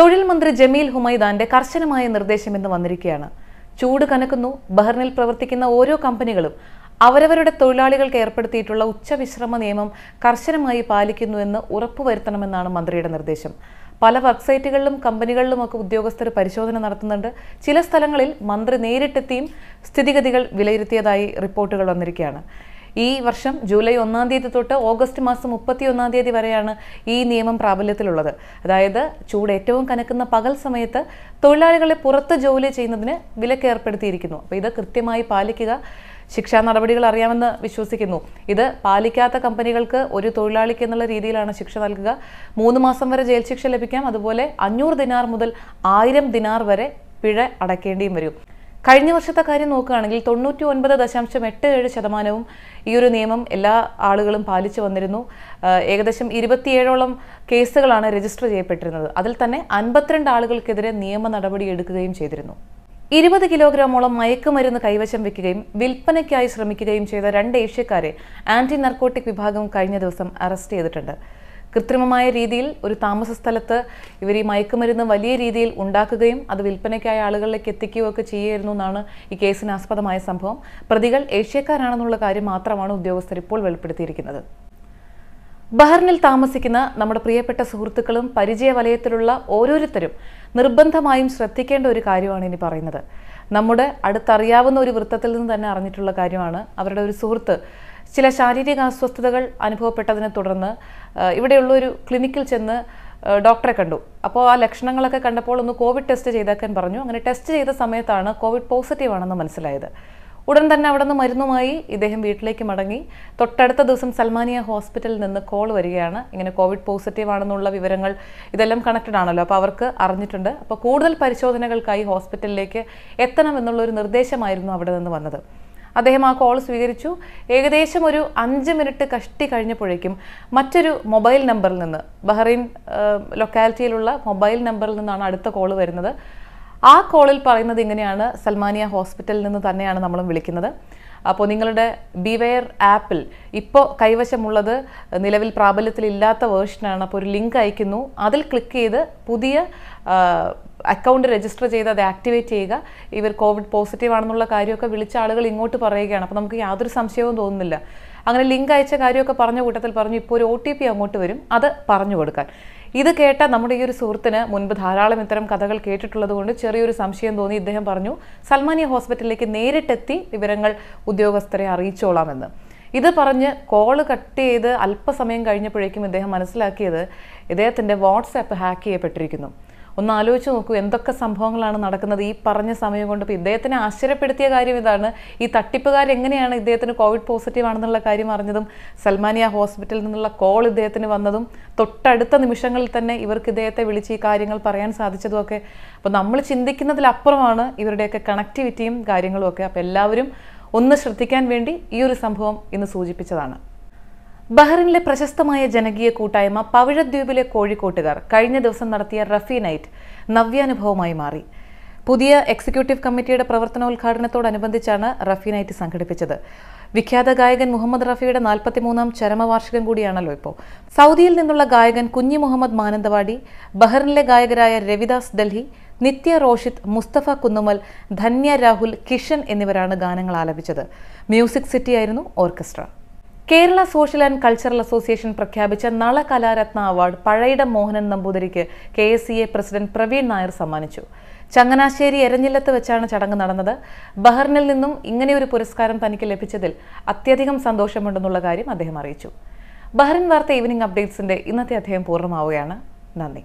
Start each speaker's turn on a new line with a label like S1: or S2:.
S1: തൊഴിൽ മന്ത്രി ജമീൽ ഹുമൈദാന്റെ കർശനമായ നിർദ്ദേശം ഇന്ന് വന്നിരിക്കുകയാണ് ചൂട് കനക്കുന്നു ബഹ്റിനിൽ പ്രവർത്തിക്കുന്ന ഓരോ കമ്പനികളും അവരവരുടെ തൊഴിലാളികൾക്ക് ഏർപ്പെടുത്തിയിട്ടുള്ള ഉച്ചവിശ്രമ നിയമം കർശനമായി പാലിക്കുന്നുവെന്ന് ഉറപ്പുവരുത്തണമെന്നാണ് മന്ത്രിയുടെ നിർദ്ദേശം പല വെബ്സൈറ്റുകളിലും കമ്പനികളിലുമൊക്കെ ഉദ്യോഗസ്ഥർ പരിശോധന നടത്തുന്നുണ്ട് ചില സ്ഥലങ്ങളിൽ മന്ത്രി നേരിട്ടെത്തിയും സ്ഥിതിഗതികൾ വിലയിരുത്തിയതായി റിപ്പോർട്ടുകൾ വന്നിരിക്കുകയാണ് ഈ വർഷം ജൂലൈ ഒന്നാം തീയതി തൊട്ട് ഓഗസ്റ്റ് മാസം മുപ്പത്തി ഒന്നാം തീയതി വരെയാണ് ഈ നിയമം പ്രാബല്യത്തിലുള്ളത് അതായത് ചൂട് ഏറ്റവും കനക്കുന്ന പകൽ സമയത്ത് തൊഴിലാളികളെ പുറത്ത് ജോലി ചെയ്യുന്നതിന് വിലക്ക് ഏർപ്പെടുത്തിയിരിക്കുന്നു അപ്പോൾ ഇത് കൃത്യമായി പാലിക്കുക ശിക്ഷാ നടപടികൾ അറിയാമെന്ന് വിശ്വസിക്കുന്നു ഇത് പാലിക്കാത്ത കമ്പനികൾക്ക് ഒരു തൊഴിലാളിക്ക് എന്നുള്ള രീതിയിലാണ് ശിക്ഷ നൽകുക മൂന്ന് മാസം വരെ ജയിൽ ശിക്ഷ ലഭിക്കാം അതുപോലെ അഞ്ഞൂറ് ദിനാർ മുതൽ ആയിരം ദിനാർ വരെ പിഴ അടയ്ക്കേണ്ടിയും വരും കഴിഞ്ഞ വർഷത്തെ കാര്യം നോക്കുകയാണെങ്കിൽ തൊണ്ണൂറ്റി ഒൻപത് ദശാംശം എട്ട് ഏഴ് ശതമാനവും ഈ ഒരു നിയമം എല്ലാ ആളുകളും പാലിച്ചു വന്നിരുന്നു ഏകദേശം ഇരുപത്തിയേഴോളം കേസുകളാണ് രജിസ്റ്റർ ചെയ്യപ്പെട്ടിരുന്നത് അതിൽ തന്നെ അൻപത്തിരണ്ട് ആളുകൾക്കെതിരെ നിയമ നടപടി എടുക്കുകയും ചെയ്തിരുന്നു ഇരുപത് കിലോഗ്രാമോളം മയക്കുമരുന്ന് കൈവശം വെക്കുകയും വിൽപ്പനയ്ക്കായി ശ്രമിക്കുകയും ചെയ്ത രണ്ട് ഏഷ്യക്കാരെ ആന്റി നർക്കോട്ടിക് വിഭാഗം കഴിഞ്ഞ ദിവസം അറസ്റ്റ് ചെയ്തിട്ടുണ്ട് കൃത്രിമമായ രീതിയിൽ ഒരു താമസ സ്ഥലത്ത് ഇവർ ഈ മയക്കുമരുന്ന് വലിയ രീതിയിൽ ഉണ്ടാക്കുകയും അത് വിൽപ്പനയ്ക്കായി ആളുകളിലേക്ക് എത്തിക്കുകയൊക്കെ ചെയ്യുമായിരുന്നു എന്നാണ് ഈ കേസിന് ആസ്പദമായ സംഭവം പ്രതികൾ ഏഷ്യക്കാരാണെന്നുള്ള കാര്യം മാത്രമാണ് ഉദ്യോഗസ്ഥർ ഇപ്പോൾ വെളിപ്പെടുത്തിയിരിക്കുന്നത് ബഹറിനിൽ താമസിക്കുന്ന നമ്മുടെ പ്രിയപ്പെട്ട സുഹൃത്തുക്കളും പരിചയ വലയത്തിലുള്ള ഓരോരുത്തരും നിർബന്ധമായും ശ്രദ്ധിക്കേണ്ട ഒരു കാര്യമാണ് ഇനി പറയുന്നത് നമ്മുടെ അടുത്തറിയാവുന്ന ഒരു വൃത്തത്തിൽ നിന്ന് തന്നെ അറിഞ്ഞിട്ടുള്ള കാര്യമാണ് അവരുടെ ഒരു സുഹൃത്ത് ചില ശാരീരിക അസ്വസ്ഥതകൾ അനുഭവപ്പെട്ടതിനെ തുടർന്ന് ഇവിടെയുള്ള ഒരു ക്ലിനിക്കിൽ ചെന്ന് ഡോക്ടറെ കണ്ടു അപ്പോൾ ആ ലക്ഷണങ്ങളൊക്കെ കണ്ടപ്പോൾ ഒന്ന് കോവിഡ് ടെസ്റ്റ് ചെയ്താക്കാൻ പറഞ്ഞു അങ്ങനെ ടെസ്റ്റ് ചെയ്ത സമയത്താണ് കോവിഡ് പോസിറ്റീവ് ആണെന്ന് മനസ്സിലായത് ഉടൻ തന്നെ അവിടെ നിന്ന് മരുന്നുമായി ഇദ്ദേഹം വീട്ടിലേക്ക് മടങ്ങി തൊട്ടടുത്ത ദിവസം സൽമാനിയ ഹോസ്പിറ്റലിൽ നിന്ന് കോൾ വരികയാണ് ഇങ്ങനെ കോവിഡ് പോസിറ്റീവ് ആണെന്നുള്ള വിവരങ്ങൾ ഇതെല്ലാം കണക്റ്റഡ് ആണല്ലോ അപ്പോൾ അവർക്ക് അറിഞ്ഞിട്ടുണ്ട് അപ്പോൾ കൂടുതൽ പരിശോധനകൾക്കായി ഹോസ്പിറ്റലിലേക്ക് എത്തണം എന്നുള്ള ഒരു നിർദ്ദേശമായിരുന്നു അവിടെ നിന്ന് വന്നത് അദ്ദേഹം ആ കോൾ സ്വീകരിച്ചു ഏകദേശം ഒരു അഞ്ച് മിനിറ്റ് കഷ്ടി കഴിഞ്ഞപ്പോഴേക്കും മറ്റൊരു മൊബൈൽ നമ്പറിൽ നിന്ന് ബഹ്റൈൻ ലൊക്കാലിറ്റിയിലുള്ള മൊബൈൽ നമ്പറിൽ നിന്നാണ് അടുത്ത കോൾ വരുന്നത് ആ കോളിൽ പറയുന്നത് ഇങ്ങനെയാണ് സൽമാനിയ ഹോസ്പിറ്റലിൽ നിന്ന് തന്നെയാണ് നമ്മളും വിളിക്കുന്നത് അപ്പോൾ നിങ്ങളുടെ ബിവെയർ ആപ്പിൽ ഇപ്പോൾ കൈവശമുള്ളത് നിലവിൽ പ്രാബല്യത്തിലില്ലാത്ത വേർഷനാണ് അപ്പോൾ ഒരു ലിങ്ക് അയക്കുന്നു അതിൽ ക്ലിക്ക് ചെയ്ത് പുതിയ അക്കൗണ്ട് രജിസ്റ്റർ ചെയ്ത് അത് ആക്ടിവേറ്റ് ചെയ്യുക ഇവർ കോവിഡ് പോസിറ്റീവ് ആണെന്നുള്ള കാര്യമൊക്കെ വിളിച്ച ആളുകൾ ഇങ്ങോട്ട് പറയുകയാണ് അപ്പോൾ നമുക്ക് യാതൊരു സംശയവും തോന്നുന്നില്ല അങ്ങനെ ലിങ്ക് അയച്ച കാര്യമൊക്കെ പറഞ്ഞ കൂട്ടത്തിൽ പറഞ്ഞു ഇപ്പോൾ ഒരു ഒ ടി പി അങ്ങോട്ട് വരും അത് പറഞ്ഞു കൊടുക്കാൻ ഇത് കേട്ട നമ്മുടെ ഈ ഒരു സുഹൃത്തിന് മുൻപ് ധാരാളം ഇത്തരം കഥകൾ കേട്ടിട്ടുള്ളത് കൊണ്ട് ചെറിയൊരു സംശയം തോന്നി ഇദ്ദേഹം പറഞ്ഞു സൽമാനിയ ഹോസ്പിറ്റലിലേക്ക് നേരിട്ടെത്തി വിവരങ്ങൾ ഉദ്യോഗസ്ഥരെ അറിയിച്ചോളാമെന്ന് ഇത് പറഞ്ഞ് കോള് കട്ട് ചെയ്ത് അല്പസമയം കഴിഞ്ഞപ്പോഴേക്കും ഇദ്ദേഹം മനസ്സിലാക്കിയത് ഇദ്ദേഹത്തിൻ്റെ വാട്സാപ്പ് ഹാക്ക് ചെയ്യപ്പെട്ടിരിക്കുന്നു ഒന്ന് ആലോചിച്ച് നോക്കൂ എന്തൊക്കെ സംഭവങ്ങളാണ് നടക്കുന്നത് ഈ പറഞ്ഞ സമയം കൊണ്ട് ഇപ്പോൾ ഇദ്ദേഹത്തിനെ ആശ്ചര്യപ്പെടുത്തിയ കാര്യം ഇതാണ് ഈ തട്ടിപ്പുകാർ എങ്ങനെയാണ് ഇദ്ദേഹത്തിന് കോവിഡ് പോസിറ്റീവ് ആണെന്നുള്ള കാര്യം അറിഞ്ഞതും സൽമാനിയ ഹോസ്പിറ്റലിൽ നിന്നുള്ള കോൾ ഇദ്ദേഹത്തിന് വന്നതും തൊട്ടടുത്ത നിമിഷങ്ങളിൽ തന്നെ ഇവർക്ക് ഇദ്ദേഹത്തെ വിളിച്ച് ഈ കാര്യങ്ങൾ പറയാൻ സാധിച്ചതുമൊക്കെ അപ്പോൾ നമ്മൾ ചിന്തിക്കുന്നതിലപ്പുറമാണ് ഇവരുടെയൊക്കെ കണക്ടിവിറ്റിയും കാര്യങ്ങളുമൊക്കെ അപ്പോൾ എല്ലാവരും ഒന്ന് ശ്രദ്ധിക്കാൻ വേണ്ടി ഈ ഒരു സംഭവം ഇന്ന് സൂചിപ്പിച്ചതാണ് ബഹ്റിനിലെ പ്രശസ്തമായ ജനകീയ കൂട്ടായ്മ പവിഴദ്വീപിലെ കോഴിക്കോട്ടുകാർ കഴിഞ്ഞ ദിവസം നടത്തിയ റഫി നൈറ്റ് നവ്യാനുഭവമായി മാറി പുതിയ എക്സിക്യൂട്ടീവ് കമ്മിറ്റിയുടെ പ്രവർത്തനോദ്ഘാടനത്തോടനുബന്ധിച്ചാണ് റഫി നൈറ്റ് സംഘടിപ്പിച്ചത് വിഖ്യാത ഗായകൻ മുഹമ്മദ് റഫിയുടെ നാൽപ്പത്തിമൂന്നാം ചരമവാർഷികം കൂടിയാണല്ലോ ഇപ്പോൾ സൗദിയിൽ നിന്നുള്ള ഗായകൻ കുഞ്ഞി മുഹമ്മദ് മാനന്തവാടി ബഹ്റിനിലെ ഗായകരായ രവിദാസ് ഡൽഹി നിത്യ റോഷിത് മുസ്തഫ കുന്നുമൽ ധന്യ രാഹുൽ കിഷൻ എന്നിവരാണ് ഗാനങ്ങൾ ആലപിച്ചത് മ്യൂസിക് സിറ്റി ആയിരുന്നു orchestra Kerala social and cultural association പ്രഖ്യാപിച്ച നള കലാരത്ന അവാർഡ് പഴയിട മോഹനൻ നമ്പൂതിരിക്ക് K S C A president Praveen Nair സമ്മാനിച്ചു ചങ്ങനാശ്ശേരി എരഞ്ഞില്ലത്ത് വെച്ചാണ് ചടങ്ങ് നടന്നത് ബഹറിനിൽ നിന്നും ഇങ്ങനെയൊരു പുരസ്കാരം തനിക്ക് ലഭിച്ചതിൽ അത്യധികം സന്തോഷമുണ്ടെന്നുള്ള കാര്യം അദ്ദേഹം അറിയിച്ചു ബഹ്റിൻ വാർത്ത ഈവനിംഗ് അപ്ഡേറ്റ്സിന്റെ ഇന്നത്തെ അദ്ദേഹം പൂർണ്ണമാവുകയാണ് നന്ദി